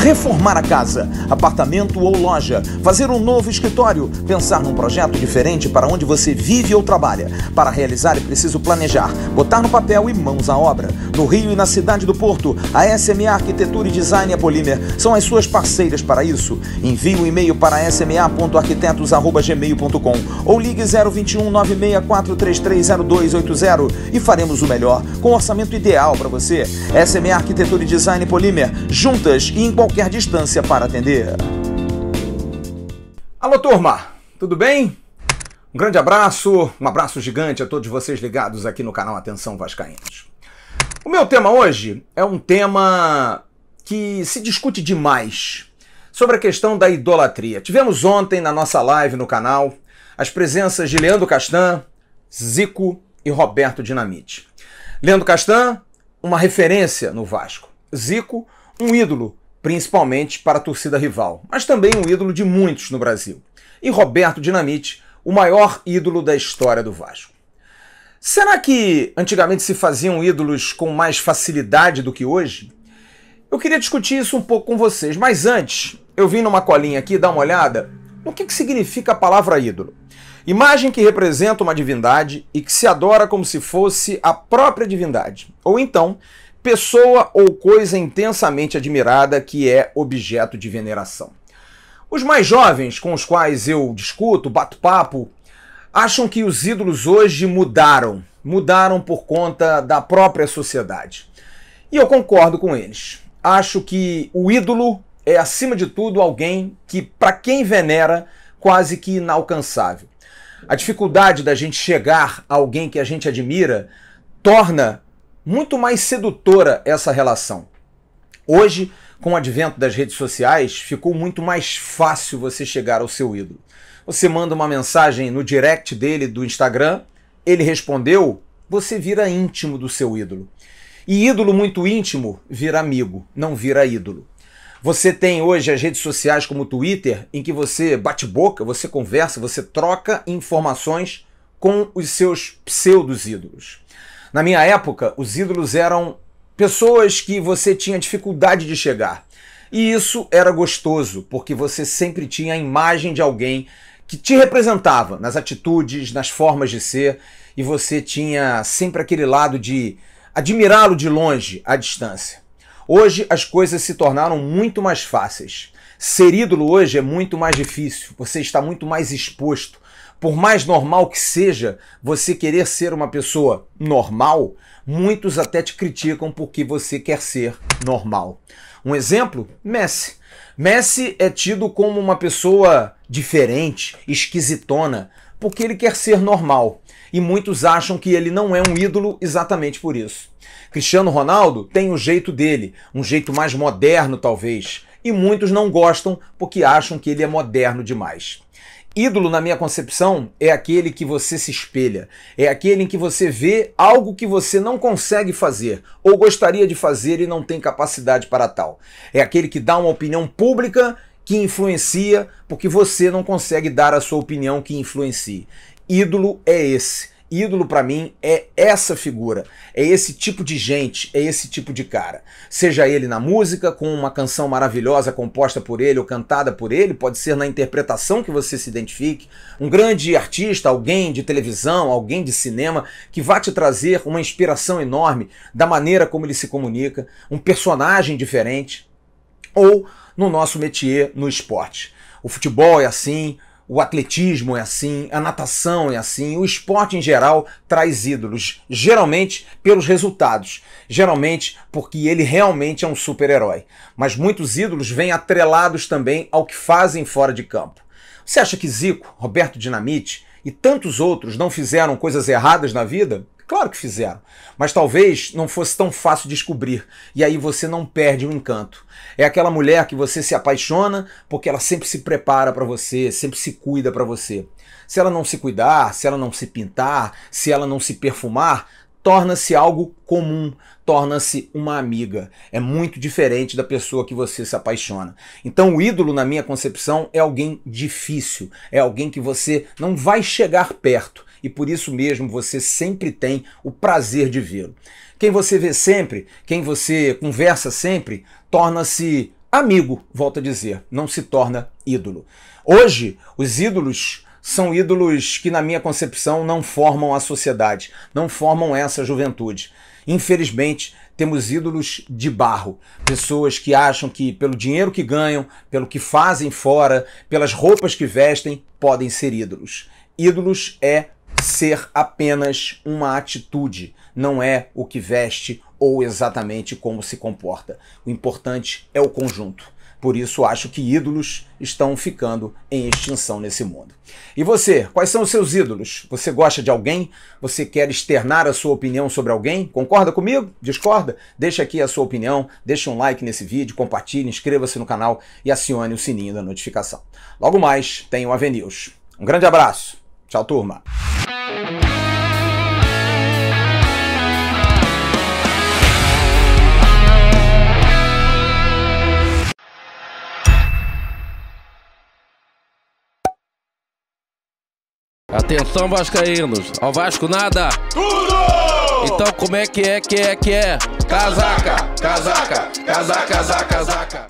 reformar a casa, apartamento ou loja, fazer um novo escritório, pensar num projeto diferente para onde você vive ou trabalha. Para realizar é preciso planejar, botar no papel e mãos à obra. No Rio e na cidade do Porto, a SMA Arquitetura e Design Polímer são as suas parceiras para isso. Envie um e-mail para sma.arquitetos@gmail.com ou ligue 021 964330280 e faremos o melhor com o orçamento ideal para você. SMA Arquitetura e Design Polímer, juntas e em qualquer qualquer distância para atender. Alô, turma! Tudo bem? Um grande abraço, um abraço gigante a todos vocês ligados aqui no canal Atenção Vascaínos. O meu tema hoje é um tema que se discute demais sobre a questão da idolatria. Tivemos ontem na nossa live no canal as presenças de Leandro Castan, Zico e Roberto Dinamite. Leandro Castan, uma referência no Vasco. Zico, um ídolo principalmente para a torcida rival, mas também um ídolo de muitos no Brasil. E Roberto Dinamite, o maior ídolo da história do Vasco. Será que antigamente se faziam ídolos com mais facilidade do que hoje? Eu queria discutir isso um pouco com vocês, mas antes, eu vim numa colinha aqui dar uma olhada no que, que significa a palavra ídolo. Imagem que representa uma divindade e que se adora como se fosse a própria divindade, ou então pessoa ou coisa intensamente admirada que é objeto de veneração. Os mais jovens com os quais eu discuto, bato papo, acham que os ídolos hoje mudaram, mudaram por conta da própria sociedade. E eu concordo com eles. Acho que o ídolo é, acima de tudo, alguém que, para quem venera, quase que inalcançável. A dificuldade da gente chegar a alguém que a gente admira torna muito mais sedutora essa relação. Hoje, com o advento das redes sociais, ficou muito mais fácil você chegar ao seu ídolo. Você manda uma mensagem no direct dele do Instagram, ele respondeu, você vira íntimo do seu ídolo. E ídolo muito íntimo vira amigo, não vira ídolo. Você tem hoje as redes sociais como o Twitter, em que você bate boca, você conversa, você troca informações com os seus pseudos ídolos. Na minha época, os ídolos eram pessoas que você tinha dificuldade de chegar. E isso era gostoso, porque você sempre tinha a imagem de alguém que te representava nas atitudes, nas formas de ser, e você tinha sempre aquele lado de admirá-lo de longe, à distância. Hoje as coisas se tornaram muito mais fáceis. Ser ídolo hoje é muito mais difícil, você está muito mais exposto, por mais normal que seja você querer ser uma pessoa normal, muitos até te criticam porque você quer ser normal. Um exemplo? Messi. Messi é tido como uma pessoa diferente, esquisitona, porque ele quer ser normal. E muitos acham que ele não é um ídolo exatamente por isso. Cristiano Ronaldo tem o jeito dele, um jeito mais moderno talvez, e muitos não gostam porque acham que ele é moderno demais. Ídolo, na minha concepção, é aquele que você se espelha, é aquele em que você vê algo que você não consegue fazer ou gostaria de fazer e não tem capacidade para tal. É aquele que dá uma opinião pública que influencia porque você não consegue dar a sua opinião que influencie. Ídolo é esse Ídolo para mim é essa figura, é esse tipo de gente, é esse tipo de cara. Seja ele na música, com uma canção maravilhosa composta por ele ou cantada por ele, pode ser na interpretação que você se identifique, um grande artista, alguém de televisão, alguém de cinema, que vá te trazer uma inspiração enorme da maneira como ele se comunica, um personagem diferente, ou no nosso métier no esporte. O futebol é assim, o atletismo é assim, a natação é assim, o esporte em geral traz ídolos, geralmente pelos resultados, geralmente porque ele realmente é um super-herói. Mas muitos ídolos vêm atrelados também ao que fazem fora de campo. Você acha que Zico, Roberto Dinamite e tantos outros não fizeram coisas erradas na vida? Claro que fizeram, mas talvez não fosse tão fácil descobrir, e aí você não perde o encanto. É aquela mulher que você se apaixona porque ela sempre se prepara para você, sempre se cuida para você. Se ela não se cuidar, se ela não se pintar, se ela não se perfumar, torna-se algo comum, torna-se uma amiga. É muito diferente da pessoa que você se apaixona. Então, o ídolo, na minha concepção, é alguém difícil, é alguém que você não vai chegar perto, e por isso mesmo você sempre tem o prazer de vê-lo. Quem você vê sempre, quem você conversa sempre, torna-se amigo, volta a dizer, não se torna ídolo. Hoje, os ídolos são ídolos que, na minha concepção, não formam a sociedade, não formam essa juventude. Infelizmente, temos ídolos de barro, pessoas que acham que, pelo dinheiro que ganham, pelo que fazem fora, pelas roupas que vestem, podem ser ídolos. Ídolos é ser apenas uma atitude, não é o que veste ou exatamente como se comporta. O importante é o conjunto. Por isso, acho que ídolos estão ficando em extinção nesse mundo. E você, quais são os seus ídolos? Você gosta de alguém? Você quer externar a sua opinião sobre alguém? Concorda comigo? Discorda? Deixa aqui a sua opinião, deixa um like nesse vídeo, compartilhe, inscreva-se no canal e acione o sininho da notificação. Logo mais, tem o Avenews. Um grande abraço. Tchau, turma. Atenção vascaínos, ao Vasco nada. Tudo! Então como é que é que é que é? Casaca, casaca, casaca, casaca, casaca.